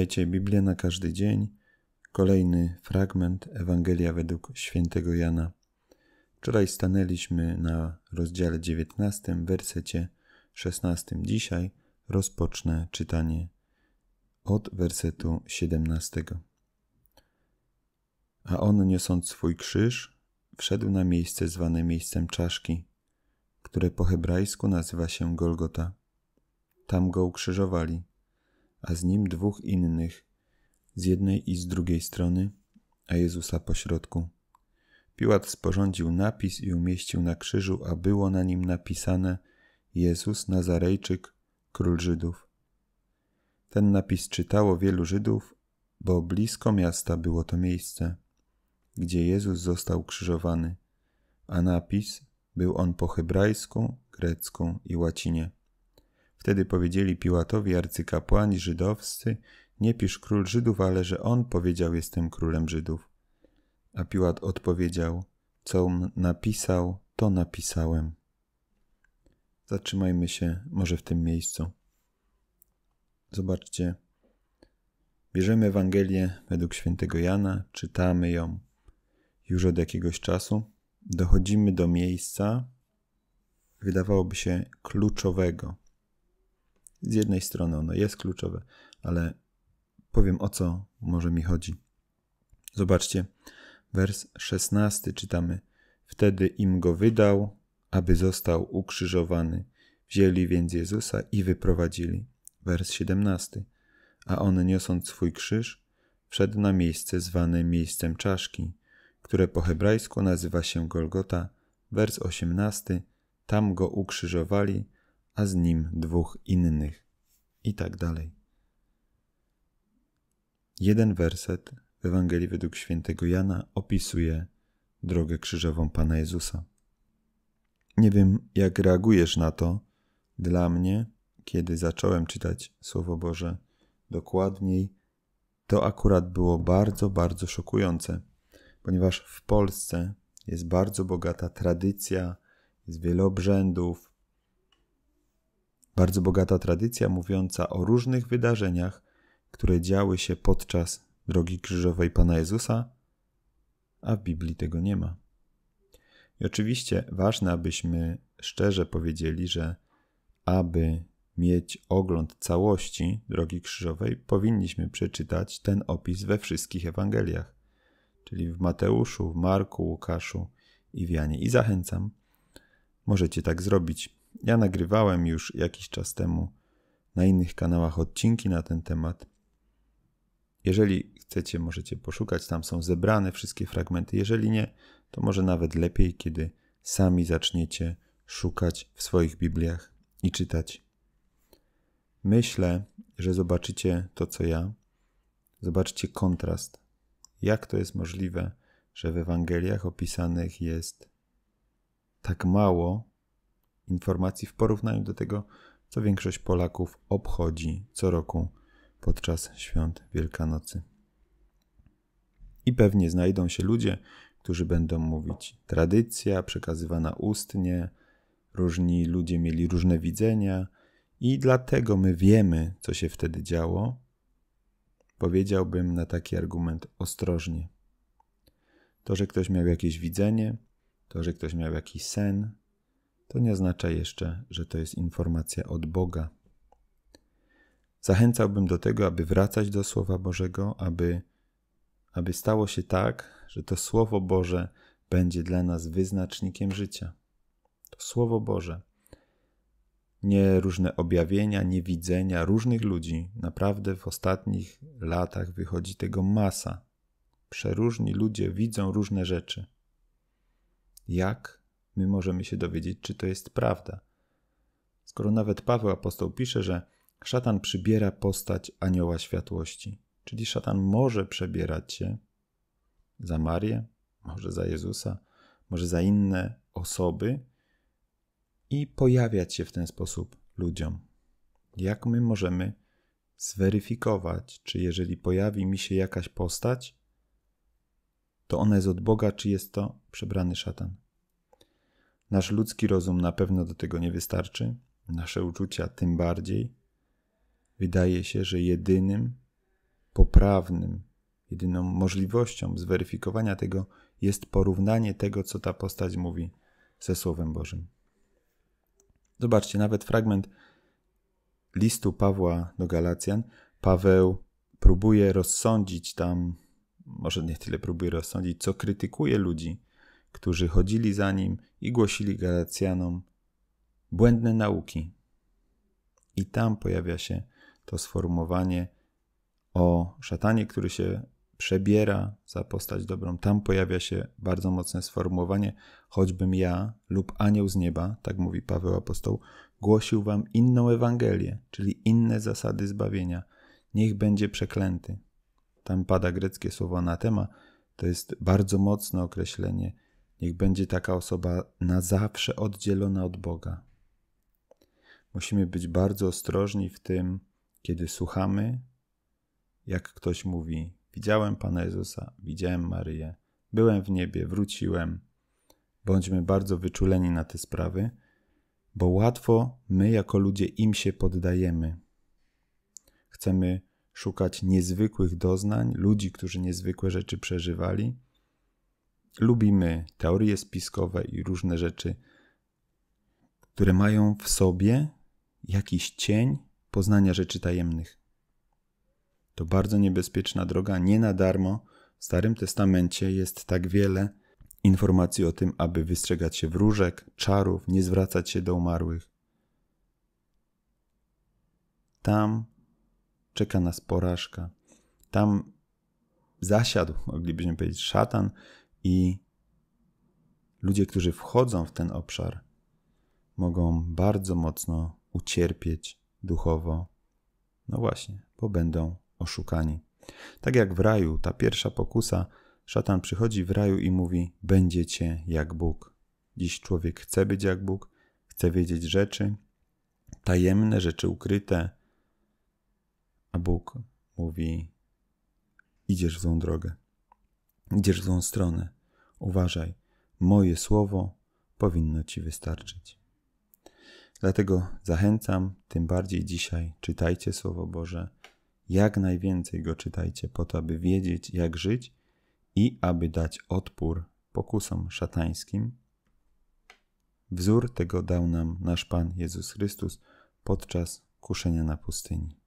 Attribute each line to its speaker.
Speaker 1: Czytajcie Biblię na każdy dzień. Kolejny fragment Ewangelia według świętego Jana. Wczoraj stanęliśmy na rozdziale 19, wersecie 16. Dzisiaj rozpocznę czytanie od wersetu 17. A on, niosąc swój krzyż, wszedł na miejsce zwane miejscem czaszki, które po hebrajsku nazywa się Golgota. Tam go ukrzyżowali a z nim dwóch innych, z jednej i z drugiej strony, a Jezusa pośrodku. Piłat sporządził napis i umieścił na krzyżu, a było na nim napisane Jezus Nazarejczyk, król Żydów. Ten napis czytało wielu Żydów, bo blisko miasta było to miejsce, gdzie Jezus został krzyżowany, a napis był on po hebrajsku, grecku i łacinie. Wtedy powiedzieli Piłatowi arcykapłani żydowscy, nie pisz król Żydów, ale że on powiedział jestem królem Żydów. A Piłat odpowiedział, co napisał, to napisałem. Zatrzymajmy się może w tym miejscu. Zobaczcie, bierzemy Ewangelię według świętego Jana, czytamy ją już od jakiegoś czasu, dochodzimy do miejsca, wydawałoby się kluczowego – z jednej strony ono jest kluczowe, ale powiem o co może mi chodzi. Zobaczcie, wers 16 czytamy. Wtedy im go wydał, aby został ukrzyżowany. Wzięli więc Jezusa i wyprowadzili. Wers 17. A on niosąc swój krzyż, wszedł na miejsce zwane miejscem czaszki, które po hebrajsku nazywa się Golgota. Wers 18. Tam go ukrzyżowali, a z nim dwóch innych, i tak dalej. Jeden werset w Ewangelii według świętego Jana opisuje drogę krzyżową Pana Jezusa. Nie wiem, jak reagujesz na to. Dla mnie, kiedy zacząłem czytać Słowo Boże dokładniej, to akurat było bardzo, bardzo szokujące, ponieważ w Polsce jest bardzo bogata tradycja, jest wiele obrzędów, bardzo bogata tradycja mówiąca o różnych wydarzeniach, które działy się podczas drogi krzyżowej Pana Jezusa, a w Biblii tego nie ma. I oczywiście ważne, abyśmy szczerze powiedzieli, że aby mieć ogląd całości drogi krzyżowej, powinniśmy przeczytać ten opis we wszystkich Ewangeliach, czyli w Mateuszu, w Marku, Łukaszu i w Janie. I zachęcam, możecie tak zrobić. Ja nagrywałem już jakiś czas temu na innych kanałach odcinki na ten temat. Jeżeli chcecie, możecie poszukać, tam są zebrane wszystkie fragmenty. Jeżeli nie, to może nawet lepiej, kiedy sami zaczniecie szukać w swoich Bibliach i czytać. Myślę, że zobaczycie to, co ja. Zobaczcie kontrast. Jak to jest możliwe, że w Ewangeliach opisanych jest tak mało informacji w porównaniu do tego, co większość Polaków obchodzi co roku podczas świąt Wielkanocy. I pewnie znajdą się ludzie, którzy będą mówić tradycja przekazywana ustnie, różni ludzie mieli różne widzenia i dlatego my wiemy, co się wtedy działo. Powiedziałbym na taki argument ostrożnie. To, że ktoś miał jakieś widzenie, to, że ktoś miał jakiś sen, to nie oznacza jeszcze, że to jest informacja od Boga. Zachęcałbym do tego, aby wracać do Słowa Bożego, aby, aby stało się tak, że to Słowo Boże będzie dla nas wyznacznikiem życia. To Słowo Boże. Nie różne objawienia, niewidzenia różnych ludzi. Naprawdę w ostatnich latach wychodzi tego masa. Przeróżni ludzie widzą różne rzeczy. Jak my możemy się dowiedzieć, czy to jest prawda. Skoro nawet Paweł apostoł pisze, że szatan przybiera postać anioła światłości, czyli szatan może przebierać się za Marię, może za Jezusa, może za inne osoby i pojawiać się w ten sposób ludziom. Jak my możemy zweryfikować, czy jeżeli pojawi mi się jakaś postać, to ona jest od Boga, czy jest to przebrany szatan? Nasz ludzki rozum na pewno do tego nie wystarczy, nasze uczucia tym bardziej. Wydaje się, że jedynym poprawnym, jedyną możliwością zweryfikowania tego jest porównanie tego, co ta postać mówi ze Słowem Bożym. Zobaczcie, nawet fragment listu Pawła do Galacjan, Paweł próbuje rozsądzić tam, może nie tyle próbuje rozsądzić, co krytykuje ludzi którzy chodzili za nim i głosili Galacjanom błędne nauki. I tam pojawia się to sformułowanie o szatanie, który się przebiera za postać dobrą. Tam pojawia się bardzo mocne sformułowanie: choćbym ja lub anioł z nieba, tak mówi Paweł apostoł, głosił wam inną Ewangelię, czyli inne zasady zbawienia. Niech będzie przeklęty. Tam pada greckie słowo anatema. To jest bardzo mocne określenie Niech będzie taka osoba na zawsze oddzielona od Boga. Musimy być bardzo ostrożni w tym, kiedy słuchamy, jak ktoś mówi: Widziałem Pana Jezusa, widziałem Maryję, byłem w niebie, wróciłem. Bądźmy bardzo wyczuleni na te sprawy, bo łatwo my, jako ludzie, im się poddajemy. Chcemy szukać niezwykłych doznań, ludzi, którzy niezwykłe rzeczy przeżywali lubimy teorie spiskowe i różne rzeczy, które mają w sobie jakiś cień poznania rzeczy tajemnych. To bardzo niebezpieczna droga, nie na darmo. W Starym Testamencie jest tak wiele informacji o tym, aby wystrzegać się wróżek, czarów, nie zwracać się do umarłych. Tam czeka nas porażka. Tam zasiadł, moglibyśmy powiedzieć, szatan i ludzie, którzy wchodzą w ten obszar, mogą bardzo mocno ucierpieć duchowo. No właśnie, bo będą oszukani. Tak jak w raju, ta pierwsza pokusa, szatan przychodzi w raju i mówi: Będziecie jak Bóg. Dziś człowiek chce być jak Bóg, chce wiedzieć rzeczy, tajemne rzeczy ukryte, a Bóg mówi: Idziesz w złą drogę. Idziesz w złą stronę. Uważaj, moje słowo powinno ci wystarczyć. Dlatego zachęcam, tym bardziej dzisiaj, czytajcie Słowo Boże, jak najwięcej go czytajcie, po to, aby wiedzieć, jak żyć i aby dać odpór pokusom szatańskim. Wzór tego dał nam nasz Pan Jezus Chrystus podczas kuszenia na pustyni.